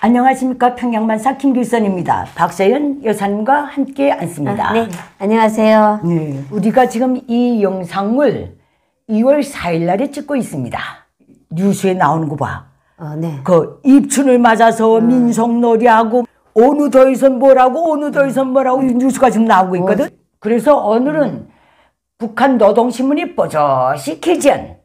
안녕하십니까 평양만사 힌길선입니다 박서연 여사님과 함께 앉습니다. 아, 네, 안녕하세요. 네, 우리가 지금 이 영상을 2월 4일 날에 찍고 있습니다. 뉴스에 나오는 거 봐. 어, 네. 그 입춘을 맞아서 음. 아. 민속놀이하고 어느 더위선 뭐라고 어느 더위선 뭐라고 음. 뉴스가 지금 나오고 어. 있거든. 어. 그래서 오늘은 음. 북한 노동신문이 버젓이 게지한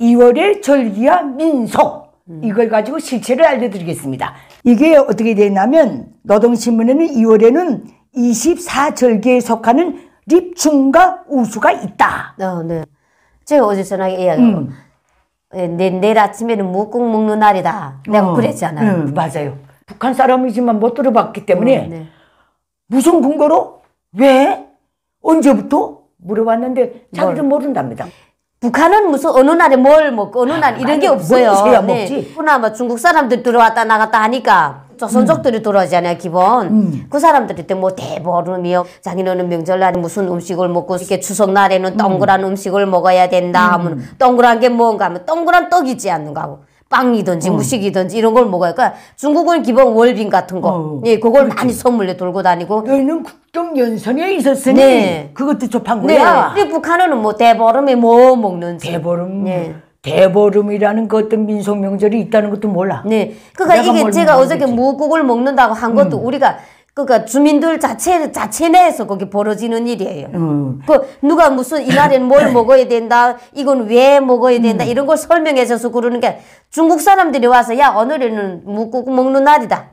2월의 절기와 민속 음. 이걸 가지고 실체를 알려드리겠습니다. 이게 어떻게 되냐면 노동신문에는 2월에는 24절기에 속하는 립충과 우수가 있다. 어, 네. 제가 어제 전화에 이야기하고 음. 예, 내, 내일 아침에는 무국 먹는 날이다. 내가 어, 그랬잖아요. 음, 맞아요. 북한 사람이지만 못 들어봤기 때문에 어, 네. 무슨 근거로 왜 언제부터 물어봤는데 자기도 모른답니다. 북한은 무슨 어느 날에 뭘 먹고 어느 날 아, 이런 게 없어요. 네. 먹지. 그나마 중국 사람들 들어왔다 나갔다 하니까 조선족들이 음. 들어오잖아요 기본. 음. 그사람들한테뭐 대보름이요. 자기는 네 명절날에 무슨 음식을 먹고 이렇게 추석날에는 음. 동그란 음. 식을 먹어야 된다 음. 하면 동그란 게 뭔가 하면 동그란 떡이지 않는가 하고 빵이든지 음. 무식이든지 이런 걸 먹어요. 그러니까 중국은 기본 월빙 같은 거, 어, 예, 그걸 그렇지. 많이 선물로 돌고 다니고. 너희는 국동 연선에 있었으니 네. 그것도 접한 거야. 네. 북한은 뭐 대보름에 뭐 먹는지. 대보름. 네. 대보름이라는 그 어떤 민속 명절이 있다는 것도 몰라. 네. 그러니까 이게 제가 어저께 무국을 먹는다고 한 것도 음. 우리가 그니까 주민들 자체 자체 내에서 거기 벌어지는 일이에요. 음. 그 누가 무슨 이 날에는 뭘 먹어야 된다, 이건 왜 먹어야 된다 음. 이런 걸 설명해줘서 그러는 게 중국 사람들이 와서 야 오늘은 무국 먹는 날이다,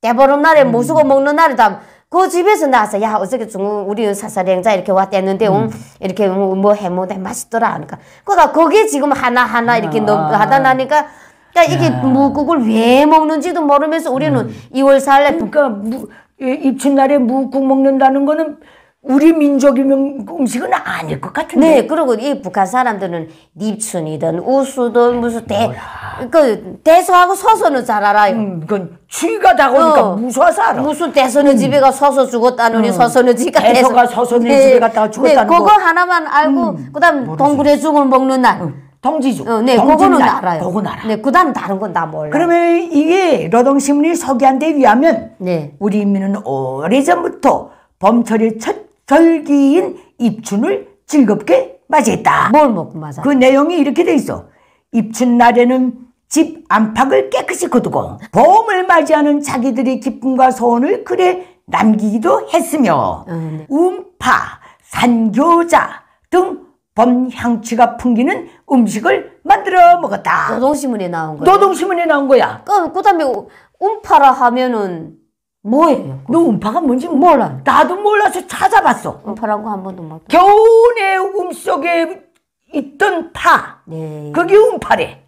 대보름 날에 음. 무수고 먹는 날이다. 그 집에서 나와서 야 어저께 중국 우리 사사랭자 이렇게 왔댔는데 음. 이렇게 뭐 해먹는데 뭐 맛있더라 하니까 그러니까 그니까거기 지금 하나하나 이렇게 넘, 아. 하다 나니까 그러니까 이게 무국을 왜 먹는지도 모르면서 우리는 음. 2월 4일에 그러니까 무, 입춘날에 예, 무국 먹는다는 거는 우리 민족의 음식은 아닐 것 같은데. 네, 그리고 이 북한 사람들은 입춘이든 우수든 무슨 대, 뭐야. 그 대서하고 서서는 잘 알아요. 음, 그건 추위가 다가오니까 어, 무서워서 알아. 무슨 대서는 음. 집에 가 서서 죽었다느니 음. 서서는 집가 대서가 서서는 네, 집에 갔다가 죽었다는 네, 그거 거. 하나만 알고 음. 그다음 동굴의 죽을 먹는 날. 음. 동지주. 어, 네, 그거는 알아요. 그건 알아. 네, 그다음 다른 건다 몰라. 그러면 이게 노동신문이 소개한 데 의하면 네. 우리 인민은 오래전부터 봄철의 첫 절기인 입춘을 즐겁게 맞이했다. 뭘 먹고 맞아? 그 내용이 이렇게 돼 있어. 입춘 날에는 집 안팎을 깨끗이 거두고 봄을 맞이하는 자기들의 기쁨과 소원을 글에 남기기도 했으며 음, 네. 파 산교자 등 봄 향취가 풍기는 음식을 만들어 먹었다. 노동신문에 나온 거야. 노동신문에 나온 거야. 그럼 그다음에 음파라 하면은 뭐예요? 너 음파가 뭔지 몰라. 나도 몰라서 찾아봤어. 음파란 거 한 번도 못. 겨우 내 음속에 있던 파. 네. 그게 음파래.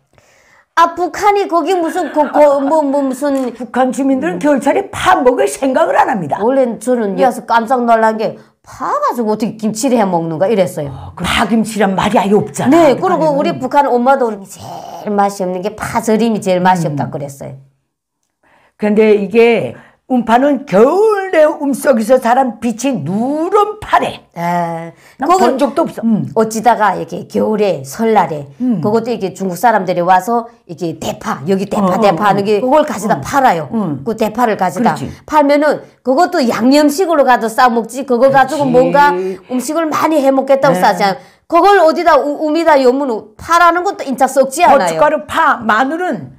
아 북한이 거기 무슨 거, 거, 뭐, 뭐 무슨 북한 주민들은 음. 겨울철에 파 먹을 생각을 안 합니다. 원래 저는 여기서 깜짝 놀란 게 파가지고 어떻게 김치를 해 먹는가 이랬어요. 아, 파김치란 말이 아예 없잖아. 네, 그리고 우리 북한 엄마도 제일 맛이 없는 게 파절임이 제일 맛이 음. 없다 그랬어요. 근데 이게 음파는 겨울내 음속에서 사람 빛이 누런 하래. 네. 난본 적도 없어. 음. 어찌다가 이렇게 겨울에 설날에 음. 그것도 이렇게 중국 사람들이 와서 이렇게 대파 여기 대파 어, 어 대파 하는 어. 게 그걸 가지다 어. 팔아요. 음. 그 대파를 가지다 그렇지. 팔면은 그것도 양념식으로 가도 싸 먹지. 그거 가지고 뭔가 음식을 많이 해 먹겠다고 네. 싸지 않. 그걸 어디다 우미다 여문 파라는 것도 인자 썩지 뭐 않아요. 고춧가루 파 마늘은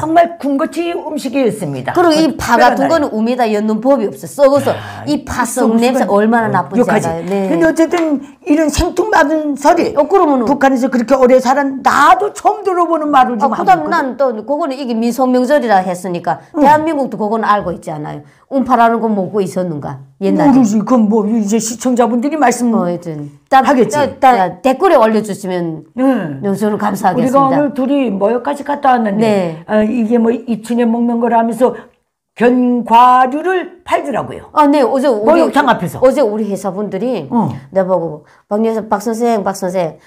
정말 군것이 음식이 었습니다 그리고 이파 그 같은 거는 우메다 엮는 법이 없어. 썩어서 이파썩 냄새 얼마나 나쁜지 알아요. 네. 근데 어쨌든 이런 생뚱맞은 소리. 어, 그러면 북한에서 그렇게 오래 살은 나도 처음 들어보는 말을 좀 아, 그다음 난또 그거는 이게 민속명절이라 했으니까 응. 대한민국도 그거는 알고 있지 않아요. 운파라는 거 먹고 있었는가 옛날에 모르지 그건 뭐 이제 시청자분들이 말씀 뭐든 하겠지 따, 따, 댓글에 올려주시면 네. 저는 감사하겠습니다 우리가 오늘 둘이 뭐여까지 갔다 왔는데 네. 아, 이게 뭐 이춘에 먹는 거라면서 견과류를 팔더라고요. 아, 네. 어제 우리 목욕탕 앞에서. 어제 우리 회사분들이 어. 나보고 박여사 박 선생, 박 선생.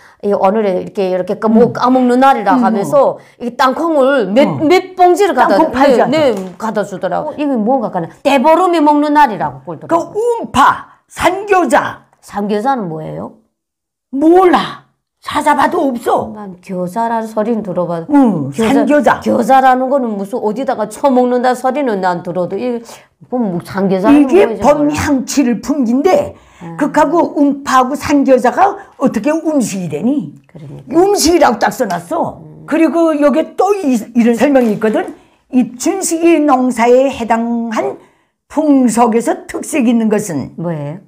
오늘 이렇게 이렇게 까먹, 그 뭐 음. 까먹는 날이라 음. 하면서 이 땅콩을 몇몇 어. 봉지를 갖다 팔지 네, 네, 갖다 주더라고. 어, 이거 뭔가 까는 대보름이 먹는 날이라고 그러더라고. 그 움파, 산교자. 산교자는 뭐예요? 몰라. 찾아봐도 없어. 난 교사라는 소리는 들어봐도. 응, 교사, 산교자. 교사라는 거는 무슨 어디다가 처먹는다 소리는 난 들어도 이뭐산교자 뭐 이게 범향치를 풍긴데 아. 극하고 음파하고 산교자가 어떻게 음식이 되니? 그러니까. 음식이라고 딱 써놨어. 음. 그리고 여기 또 이, 이런 설명이 있거든. 입춘식이 농사에 해당한 풍속에서 특색 있는 것은 뭐예요?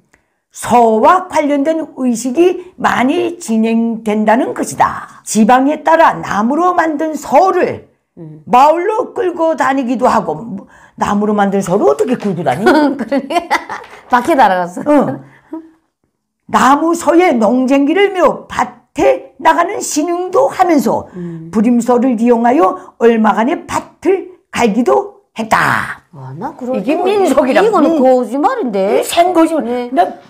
서와 관련된 의식이 많이 진행된다는 것이다. 지방에 따라 나무로 만든 서를 마을로 끌고 다니기도 하고 나무로 만든 서를 어떻게 끌고 다니? 그러 날아갔어. 응. 어. 나무 서에 농쟁기를 메어 밭에 나가는 신용도 하면서 음. 부림서를 이용하여 얼마간의 밭을 갈기도 했다. 와, 나 그런 이게 민속이라 이거는 거짓말인데. 생거짓말. 네.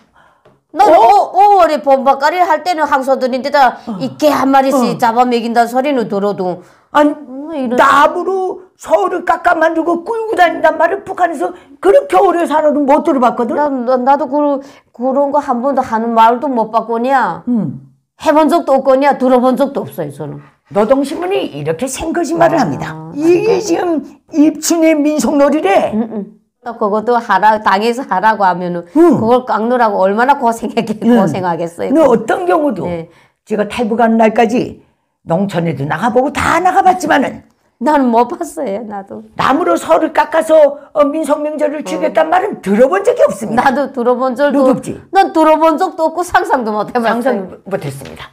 넌 어? 5, 월에 봄바까리할 때는 항소들인데다 어. 이게 한 마리씩 어. 잡아먹인다 소리는 들어도 아니 뭐 이런... 나무로 서울을 깎아 만들고 끌고 다닌단 말을 북한에서 그렇게 오래 살아도 못 들어봤거든 나, 나, 나도 그, 그런 거 한 번도 하는 말도 못 봤거냐 음. 해본 적도 없거냐 들어본 적도 없어요 저는 노동신문이 이렇게 생거짓말을 아, 합니다 아, 이게 아. 지금 입춘의 민속놀이래 음, 음. 그것도 하라 당에서 하라고 하면은 응. 그걸 깎느라고 얼마나 고생했겠 응. 고생하겠어요. 근데 어떤 경우도 네. 제가 탈북하 날까지 농촌에도 나가보고 다 나가봤지만은 나는 못 봤어요. 나도 나무로 설을 깎아서 어, 민속명절을 네. 즐겼단 말은 들어본 적이 없습니다. 나도 들어본 적도 누지난 들어본 적도 없고 상상도 못해봤어요. 상상 못했습니다.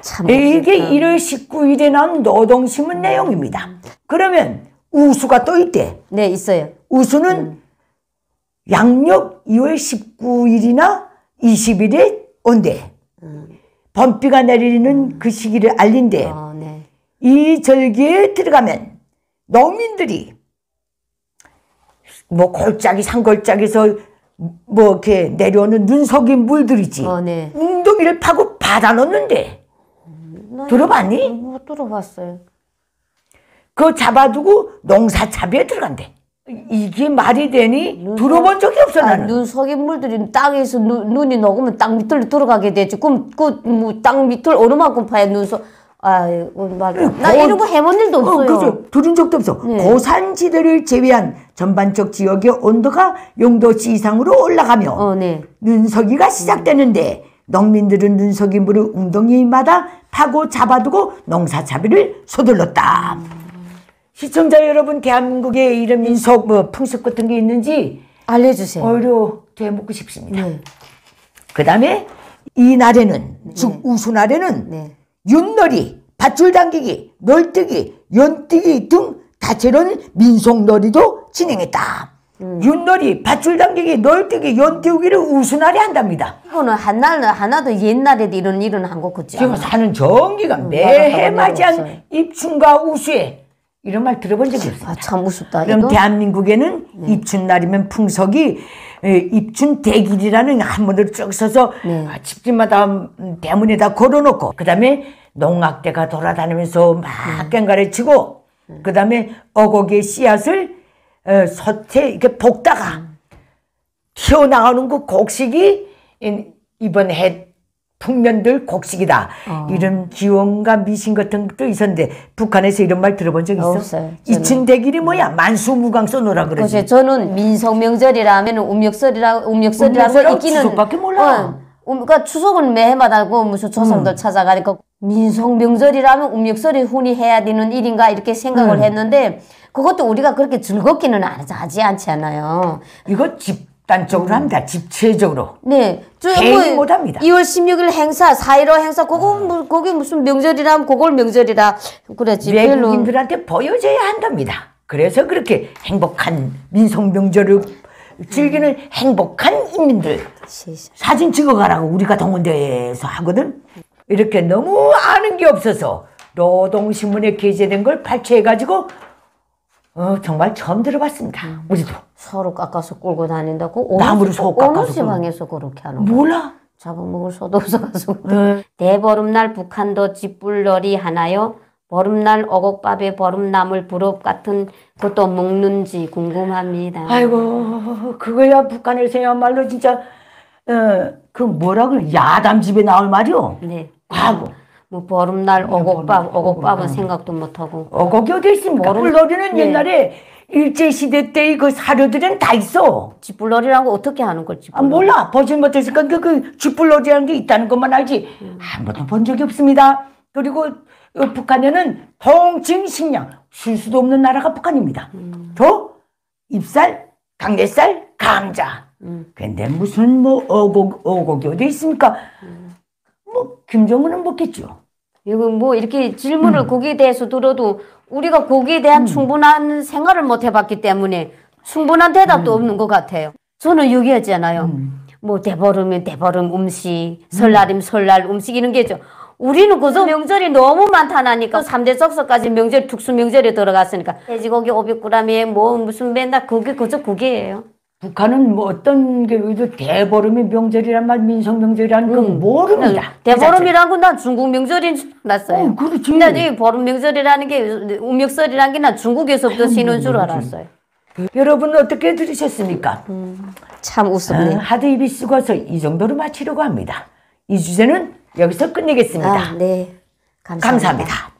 참 이게 1월 19일에 나온 노동신문 내용입니다. 그러면 우수가 또 있대. 네 있어요. 우수는 음. 양력 2월 19일이나 20일에 온대. 범비가 음. 내리는 음. 그 시기를 알린대. 아, 네. 이 절기에 들어가면 농민들이 뭐 골짜기 산골짜기에서 뭐 이렇게 내려오는 눈석인 물들이지. 아, 네. 웅덩이를 파고 받아 놓는데. 들어봤니? 못 들어봤어요. 그거 잡아두고 농사잡이에 들어간대. 이게 말이 되니? 눈, 들어본 적이 없어 아, 나는. 눈속임물들이 땅에서 누, 눈이 녹으면 땅 밑으로 들어가게 되지. 그럼 그뭐 밑을 어느 만큼 파야 눈속 아이고 말나 나 이런 거 해본 일도 어, 없어요. 어, 그죠. 들은 적도 없어. 네. 고산지대를 제외한 전반적 지역의 온도가 용도치 이상으로 올라가며 어, 네. 눈서기가 시작되는데 농민들은 눈서기물을 웅덩이마다 파고 잡아두고 농사차비를 서둘렀다. 시청자 여러분 대한민국의 이름인속뭐풍속 같은 게 있는지 알려주세요. 어려 되먹고 싶습니다. 네. 그 다음에 이 날에는 네. 즉 우수 날에는 네. 윷놀이, 밧줄 당기기, 널뛰기, 연뛰기 등 다채로운 민속놀이도 진행했다. 음. 윷놀이, 밧줄 당기기, 널뛰기, 연뛰기를 우수날이 한답니다. 이거는 한날은 하나도 옛날에도 이런 일은 한 것 같지 않아? 지금 사는 전기가 음, 매해 맞이한 입춘과 우수에 이런 말 들어본 적이 없어요. 아, 참 무섭다. 그럼 이거? 대한민국에는 네. 입춘날이면 풍속이 입춘 대길이라는 한문을 쭉 써서 네. 아, 집집마다 음, 대문에다 걸어놓고 그다음에 농악대가 돌아다니면서 막 깽가래치고 음. 네. 음. 그다음에 어곡의 씨앗을 어, 서태 이렇게 볶다가 튀어나오는 그 곡식이 이번 해 풍년들 곡식이다. 어. 이런 기원과 미신 같은 것도 있었는데 북한에서 이런 말 들어본 적 있어? 없어요. 이친대길이 뭐야? 네. 만수무강 써놓으라 그 그러지. 그치, 저는 민속명절이라면 음력설이라 음력설이라고 인기는 추석밖에 몰라. 어, 음, 그러니까 추석은 매해마다고 무슨 조상들 음. 찾아가니까 민속명절이라면 음력설이 훈이 해야 되는 일인가 이렇게 생각을 음. 했는데 그것도 우리가 그렇게 즐겁기는 하지 않지 않아요. 이거 집 단적으로 음. 합니다. 집체적으로. 네. 뭐 개인 못 합니다. 2월 16일 행사, 4.15 행사, 그거, 아. 뭐, 그게 무슨 명절이라, 하면 그걸 명절이라. 그랬지. 외국인들한테 보여줘야 한답니다. 그래서 그렇게 행복한 민속명절을 즐기는 음. 행복한 인민들. 사진 찍어가라고 우리가 동원대에서 하거든. 이렇게 너무 아는 게 없어서 노동신문에 게재된 걸 발췌해가지고 어, 정말 처음 들어봤습니다. 음. 우리도. 서로 깎아서 끌고 다닌다고? 나무를 서로 어, 깎아서 어느 지방에서 그렇게 하는 거야? 몰라. 잡아먹을 수도 없어가지고. 응. 네. 대보름날 북한도 짓불놀이 하나요? 보름날 어곡밥에 보름나물 부럽 같은 것도 먹는지 궁금합니다. 아이고, 그거야 북한에서야말로 진짜, 어, 그 뭐라 그래, 야담 집에 나올 말이오. 네. 과거. 뭐 보름날 오곡밥, 오곡밥은 음. 생각도 못하고. 오곡이 어디 있습니까? 그러니까 그러 불놀이는 네. 예. 옛날에 일제시대 때의 그 사료들은 다 있어. 쥐불놀이라고 어떻게 하는 거지? 아, 몰라. 보지 못했으니까 그, 그 쥐불놀이라는 게 있다는 것만 알지. 음. 한도본 적이 없습니다. 그리고 어, 북한에는 통칭식량, 쉴 수도 없는 나라가 북한입니다. 음. 도, 잎살, 강대살, 감자. 음. 근데 무슨 뭐 어곡, 어곡이 어디 있습니까? 음. 어, 김정은은 먹겠죠. 이거 뭐 이렇게 질문을 음. 거기에 대해서 들어도 우리가 거기에 대한 음. 충분한 생활을 못 해봤기 때문에 충분한 대답도 음. 없는 것 같아요. 저는 여기였잖아요. 음. 뭐 대보름이면 대보름 음식, 설날이면 음. 설날 음식 이런 게죠. 우리는 그저 명절이 너무 많다나니까 그 삼대 적서까지 명절 특수 명절에 들어갔으니까 돼지고기 500g에 뭐 무슨 맨날 그게 그저 그게예요. 북한은 뭐 어떤 게육도 그 대보름이 명절이란 말 민속 명절이란 건 음. 모릅니다. 음. 대보름이라고 난 중국 명절인 줄알어요 어, 그렇지. 근데 보름 명절이라는 게 음력설이라는 게 난 중국에서부터 쉬는 줄 알았어요. 여러분 어떻게 들으셨습니까? 음, 참 웃음네. 아, 하드 입이 쓰고서 이 정도로 마치려고 합니다. 이 주제는 여기서 끝내겠습니다. 아, 네. 감사합니다. 감사합니다.